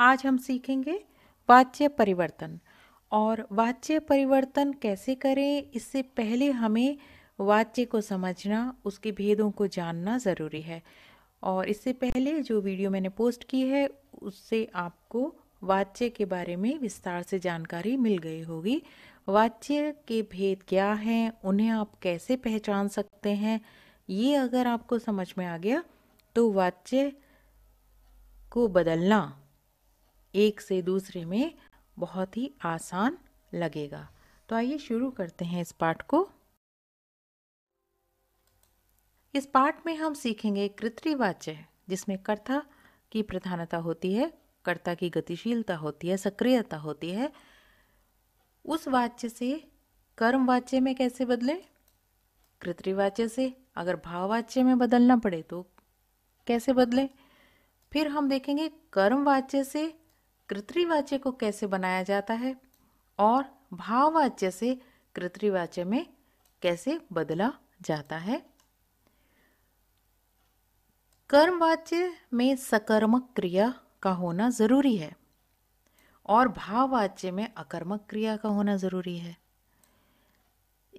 आज हम सीखेंगे वाच्य परिवर्तन और वाच्य परिवर्तन कैसे करें इससे पहले हमें वाच्य को समझना उसके भेदों को जानना ज़रूरी है और इससे पहले जो वीडियो मैंने पोस्ट की है उससे आपको वाच्य के बारे में विस्तार से जानकारी मिल गई होगी वाच्य के भेद क्या हैं उन्हें आप कैसे पहचान सकते हैं ये अगर आपको समझ में आ गया तो वाच्य को बदलना एक से दूसरे में बहुत ही आसान लगेगा तो आइए शुरू करते हैं इस पाठ को इस पाठ में हम सीखेंगे कृत्रिवाच्य जिसमें कर्ता की प्रधानता होती है कर्ता की गतिशीलता होती है सक्रियता होती है उस वाच्य से कर्मवाच्य में कैसे बदलें कृत्रिवाच्य से अगर भाववाच्य में बदलना पड़े तो कैसे बदलें फिर हम देखेंगे कर्मवाच्य से कृत्रिवाच्य को कैसे बनाया जाता है और भाववाच्य से कृत्रिवाच्य में कैसे बदला जाता है कर्मवाच्य में सकर्मक क्रिया का होना ज़रूरी है और भाववाच्य में अकर्मक क्रिया का होना ज़रूरी है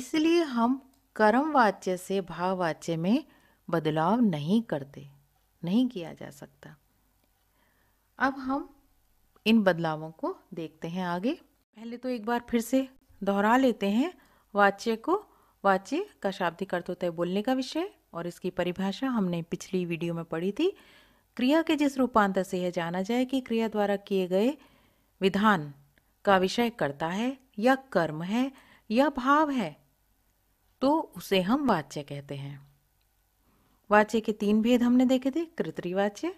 इसलिए हम कर्मवाच्य से भाववाच्य में बदलाव नहीं करते नहीं किया जा सकता अब हम इन बदलावों को देखते हैं आगे पहले तो एक बार फिर से दोहरा लेते हैं वाच्य को वाच्य का शाब्दिक अर्थ होता है बोलने का विषय और इसकी परिभाषा हमने पिछली वीडियो में पढ़ी थी क्रिया के जिस रूपांतर से यह जाना जाए कि क्रिया द्वारा किए गए विधान का विषय करता है या कर्म है या भाव है तो उसे हम वाच्य कहते हैं वाच्य के तीन भेद हमने देखे थे कृत्रिवाच्य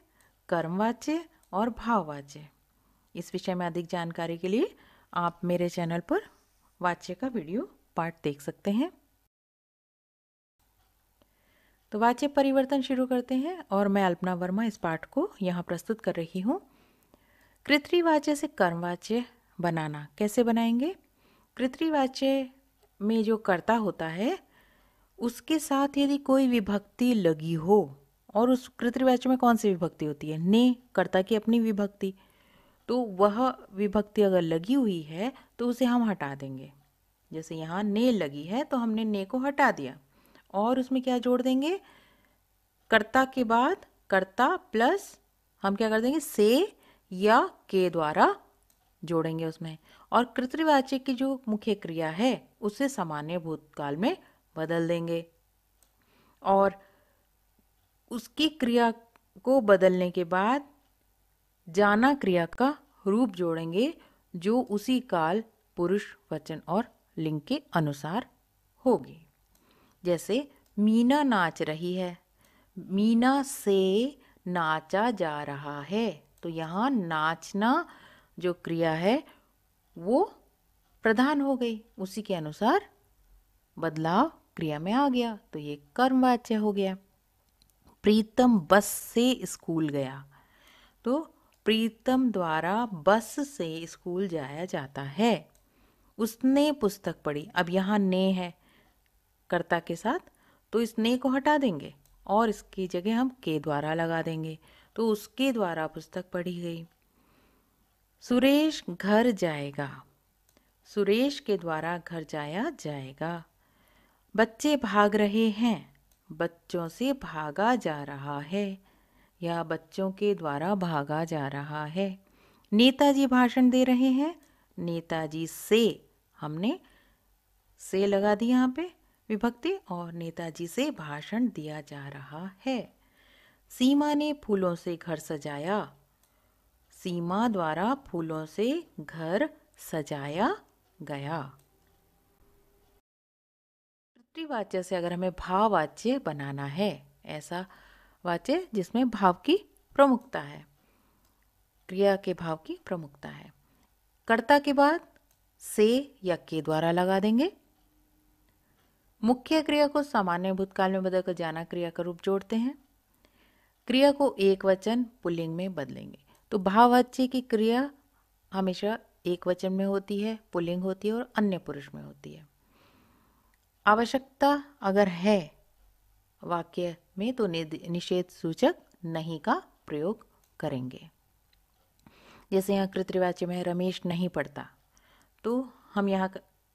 कर्मवाच्य और भाववाच्य इस विषय में अधिक जानकारी के लिए आप मेरे चैनल पर वाच्य का वीडियो पार्ट देख सकते हैं तो वाच्य परिवर्तन शुरू करते हैं और मैं अल्पना वर्मा इस पाठ को यहाँ प्रस्तुत कर रही हूँ कृत्रिवाच्य से कर्मवाच्य बनाना कैसे बनाएंगे कृत्रिवाच्य में जो कर्ता होता है उसके साथ यदि कोई विभक्ति लगी हो और उस कृत्रिवाच्य में कौन सी विभक्ति होती है ने कर्ता की अपनी विभक्ति तो वह विभक्ति अगर लगी हुई है तो उसे हम हटा देंगे जैसे यहाँ ने लगी है तो हमने ने को हटा दिया और उसमें क्या जोड़ देंगे कर्ता के बाद कर्ता प्लस हम क्या कर देंगे से या के द्वारा जोड़ेंगे उसमें और कृत्रिवाच्य की जो मुख्य क्रिया है उसे सामान्य भूतकाल में बदल देंगे और उसकी क्रिया को बदलने के बाद जाना क्रिया का रूप जोड़ेंगे जो उसी काल पुरुष वचन और लिंग के अनुसार होगी जैसे मीना नाच रही है मीना से नाचा जा रहा है तो यहाँ नाचना जो क्रिया है वो प्रधान हो गई उसी के अनुसार बदलाव क्रिया में आ गया तो ये कर्मवाच्य हो गया प्रीतम बस से स्कूल गया तो प्रीतम द्वारा बस से स्कूल जाया जाता है उसने पुस्तक पढ़ी अब यहाँ ने है कर्ता के साथ तो इस ने को हटा देंगे और इसकी जगह हम के द्वारा लगा देंगे तो उसके द्वारा पुस्तक पढ़ी गई सुरेश घर जाएगा सुरेश के द्वारा घर जाया जाएगा बच्चे भाग रहे हैं बच्चों से भागा जा रहा है या बच्चों के द्वारा भागा जा रहा है नेताजी भाषण दे रहे हैं नेताजी से हमने से लगा दी यहाँ पे विभक्ति और नेताजी से भाषण दिया जा रहा है सीमा ने फूलों से घर सजाया सीमा द्वारा फूलों से घर सजाया गया पितृवाच्य से अगर हमें भाववाच्य बनाना है ऐसा वाच्य जिसमें भाव की प्रमुखता है क्रिया के भाव की प्रमुखता है कर्ता के बाद से या के द्वारा लगा देंगे मुख्य क्रिया को सामान्य भूतकाल में बदलकर जाना क्रिया का रूप जोड़ते हैं क्रिया को एक वचन पुल्लिंग में बदलेंगे तो भाववाच्य की क्रिया हमेशा एक वचन में होती है पुल्लिंग होती है और अन्य पुरुष में होती है आवश्यकता अगर है वाक्य में तो निषेध सूचक नहीं का प्रयोग करेंगे जैसे यहाँ कृतवाच्य में रमेश नहीं पढ़ता तो हम यहाँ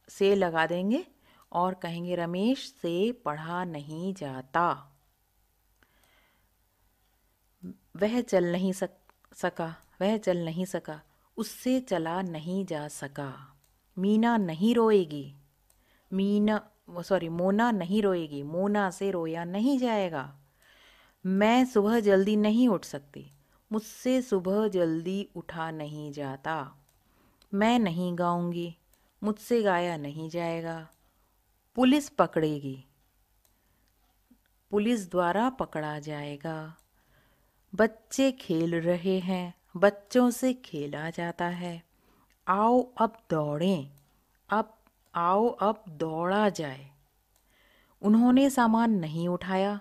से लगा देंगे और कहेंगे रमेश से पढ़ा नहीं जाता वह चल नहीं सक सका वह चल नहीं सका उससे चला नहीं जा सका मीना नहीं रोएगी मीना सॉरी मोना नहीं रोएगी मोना से रोया नहीं जाएगा मैं सुबह जल्दी नहीं उठ सकती मुझसे सुबह जल्दी उठा नहीं जाता मैं नहीं गाऊंगी मुझसे गाया नहीं जाएगा पुलिस पकड़ेगी पुलिस द्वारा पकड़ा जाएगा बच्चे खेल रहे हैं बच्चों से खेला जाता है आओ अब दौड़ें आओ अब दौड़ा जाए उन्होंने सामान नहीं उठाया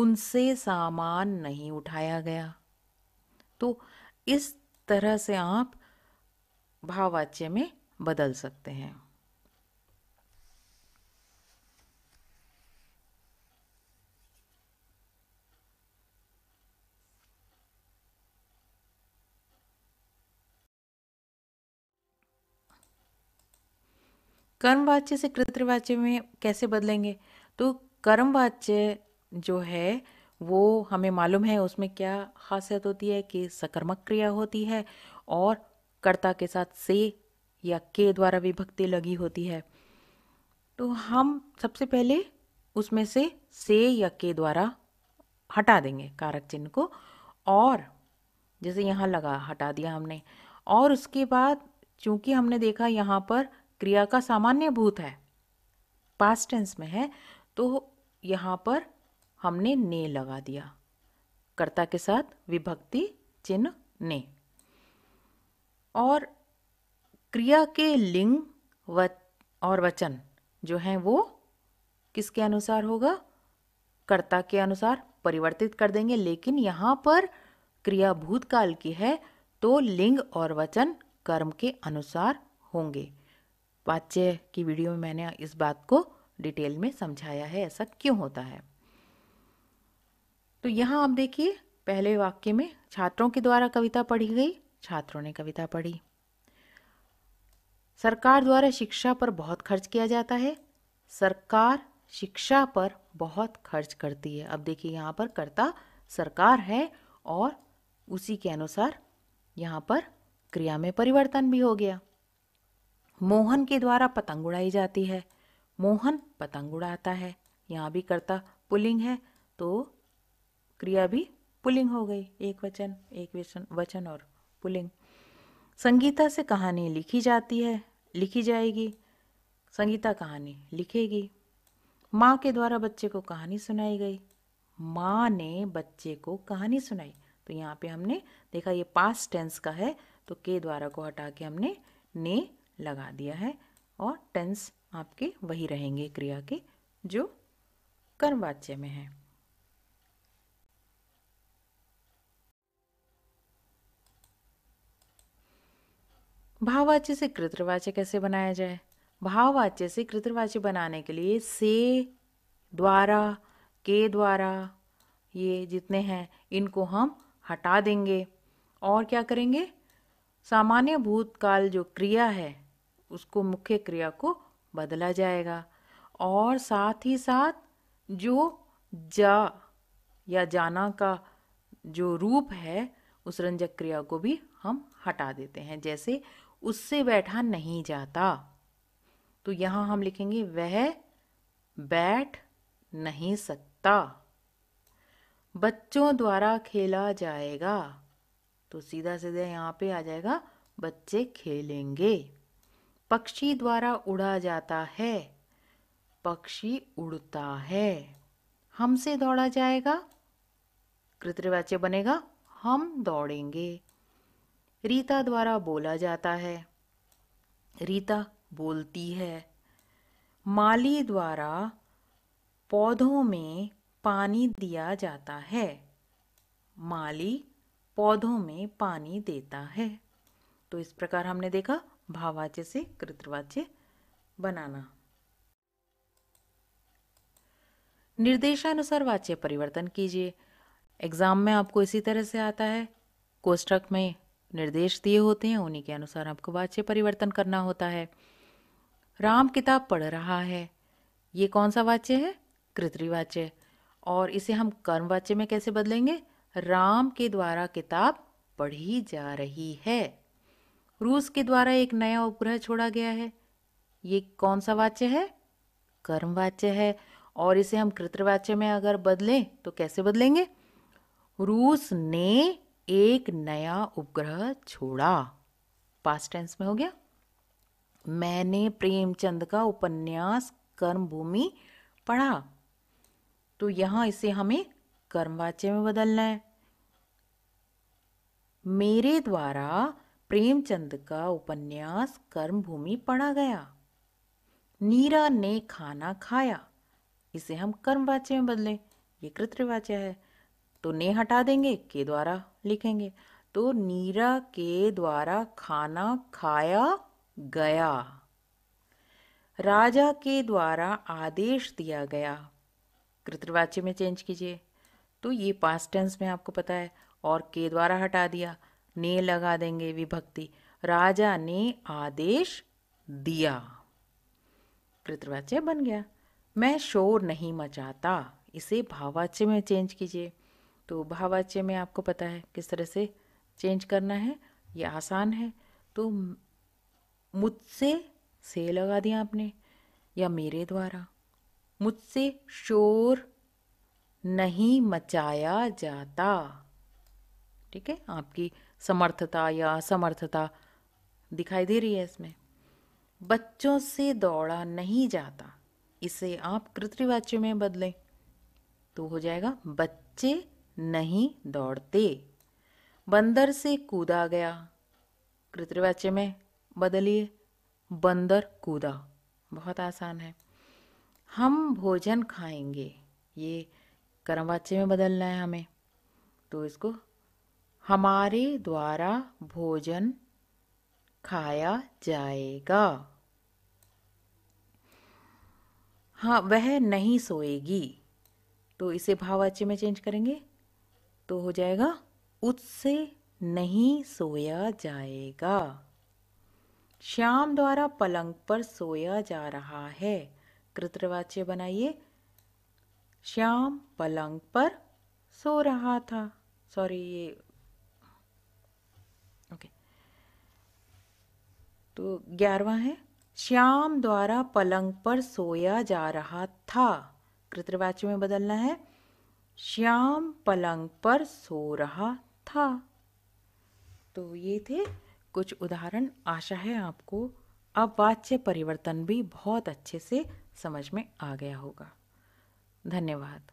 उनसे सामान नहीं उठाया गया तो इस तरह से आप भावाच्य में बदल सकते हैं कर्मवाच्य से कृतवाच्य में कैसे बदलेंगे तो कर्मवाच्य जो है वो हमें मालूम है उसमें क्या खासियत होती है कि सकर्मक क्रिया होती है और कर्ता के साथ से या के द्वारा विभक्ति लगी होती है तो हम सबसे पहले उसमें से से या के द्वारा हटा देंगे कारक चिन्ह को और जैसे यहाँ लगा हटा दिया हमने और उसके बाद चूंकि हमने देखा यहाँ पर क्रिया का सामान्य भूत है पास्ट टेंस में है तो यहाँ पर हमने ने लगा दिया कर्ता के साथ विभक्ति चिन्ह ने और क्रिया के लिंग व और वचन जो हैं वो किसके अनुसार होगा कर्ता के अनुसार परिवर्तित कर देंगे लेकिन यहाँ पर क्रिया भूतकाल की है तो लिंग और वचन कर्म के अनुसार होंगे वाच्य की वीडियो में मैंने इस बात को डिटेल में समझाया है ऐसा क्यों होता है तो यहाँ आप देखिए पहले वाक्य में छात्रों के द्वारा कविता पढ़ी गई छात्रों ने कविता पढ़ी सरकार द्वारा शिक्षा पर बहुत खर्च किया जाता है सरकार शिक्षा पर बहुत खर्च करती है अब देखिए यहाँ पर कर्ता सरकार है और उसी के अनुसार यहाँ पर क्रिया में परिवर्तन भी हो गया मोहन के द्वारा पतंग उड़ाई जाती है मोहन पतंग उड़ाता है यहाँ भी करता पुलिंग है तो क्रिया भी पुलिंग हो गई एक वचन एक वचन वचन और पुलिंग संगीता से कहानी लिखी जाती है लिखी जाएगी संगीता कहानी लिखेगी माँ के द्वारा बच्चे को कहानी सुनाई गई माँ ने बच्चे को कहानी सुनाई तो यहाँ पे हमने देखा ये पास्ट टेंस का है तो के द्वारा को हटा के हमने ने लगा दिया है और टेंस आपके वही रहेंगे क्रिया के जो कर्मवाच्य में है भाववाच्य से कृतवाच्य कैसे बनाया जाए भाववाच्य से कृतवाच्य बनाने के लिए से द्वारा के द्वारा ये जितने हैं इनको हम हटा देंगे और क्या करेंगे सामान्य भूतकाल जो क्रिया है उसको मुख्य क्रिया को बदला जाएगा और साथ ही साथ जो जा या जाना का जो रूप है उस रंजक क्रिया को भी हम हटा देते हैं जैसे उससे बैठा नहीं जाता तो यहाँ हम लिखेंगे वह बैठ नहीं सकता बच्चों द्वारा खेला जाएगा तो सीधा सीधा यहाँ पे आ जाएगा बच्चे खेलेंगे पक्षी द्वारा उड़ा जाता है पक्षी उड़ता है हमसे दौड़ा जाएगा कृत्रिवाच्य बनेगा हम दौड़ेंगे रीता द्वारा बोला जाता है रीता बोलती है माली द्वारा पौधों में पानी दिया जाता है माली पौधों में पानी देता है तो इस प्रकार हमने देखा भाववाच्य से कृतवाच्य बनाना निर्देशानुसार वाच्य परिवर्तन कीजिए एग्ज़ाम में आपको इसी तरह से आता है कोष्टक में निर्देश दिए होते हैं उन्हीं के अनुसार आपको वाच्य परिवर्तन करना होता है राम किताब पढ़ रहा है ये कौन सा वाच्य है कृत्रिवाच्य और इसे हम कर्मवाच्य में कैसे बदलेंगे राम के द्वारा किताब पढ़ी जा रही है रूस के द्वारा एक नया उपग्रह छोड़ा गया है ये कौन सा वाच्य है कर्मवाच्य है और इसे हम कृतवाच्य में अगर बदलें तो कैसे बदलेंगे रूस ने एक नया उपग्रह छोड़ा पास्ट टेंस में हो गया मैंने प्रेमचंद का उपन्यास कर्मभूमि पढ़ा तो यहां इसे हमें कर्मवाच्य में बदलना है मेरे द्वारा प्रेमचंद का उपन्यास कर्मभूमि पढ़ा गया नीरा ने खाना खाया इसे हम कर्मवाच्य में बदलें ये कृतवाच्य है तो ने हटा देंगे के द्वारा लिखेंगे तो नीरा के द्वारा खाना खाया गया राजा के द्वारा आदेश दिया गया कृतवाच्य में चेंज कीजिए तो ये पास्ट टेंस में आपको पता है और के द्वारा हटा दिया ने लगा देंगे विभक्ति राजा ने आदेश दिया कृतवाच्य बन गया मैं शोर नहीं मचाता इसे भावाच्य में चेंज कीजिए तो भावाच्य में आपको पता है किस तरह से चेंज करना है ये आसान है तो मुझसे से लगा दिया आपने या मेरे द्वारा मुझसे शोर नहीं मचाया जाता ठीक है आपकी समर्थता या असमर्थता दिखाई दे रही है इसमें बच्चों से दौड़ा नहीं जाता इसे आप कृतवाच्य में बदलें तो हो जाएगा बच्चे नहीं दौड़ते बंदर से कूदा गया कृत्रिवाच्य में बदलिए बंदर कूदा बहुत आसान है हम भोजन खाएंगे ये कर्मवाच्य में बदलना है हमें तो इसको हमारे द्वारा भोजन खाया जाएगा हाँ वह नहीं सोएगी तो इसे भावाच्य में चेंज करेंगे तो हो जाएगा उससे नहीं सोया जाएगा श्याम द्वारा पलंग पर सोया जा रहा है कृत्रवाच्य बनाइए श्याम पलंग पर सो रहा था सॉरी ये तो ग्यारहवा है श्याम द्वारा पलंग पर सोया जा रहा था कृतवाच्य में बदलना है श्याम पलंग पर सो रहा था तो ये थे कुछ उदाहरण आशा है आपको अब वाच्य परिवर्तन भी बहुत अच्छे से समझ में आ गया होगा धन्यवाद